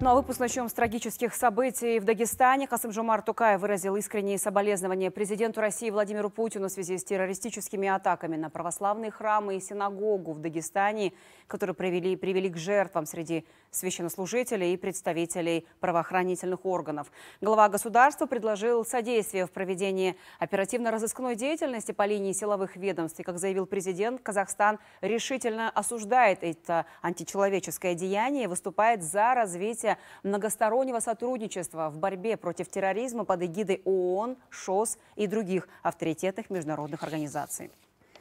Ну а выпуск начнем с трагических событий. В Дагестане Хасымжумар Тукая выразил искренние соболезнования президенту России Владимиру Путину в связи с террористическими атаками на православные храмы и синагогу в Дагестане, которые привели, привели к жертвам среди священнослужителей и представителей правоохранительных органов. Глава государства предложил содействие в проведении оперативно-розыскной деятельности по линии силовых ведомств. И, как заявил президент, Казахстан решительно осуждает это античеловеческое деяние и выступает за развитие мероприятия многостороннего сотрудничества в борьбе против терроризма под эгидой ООН, ШОС и других авторитетных международных организаций.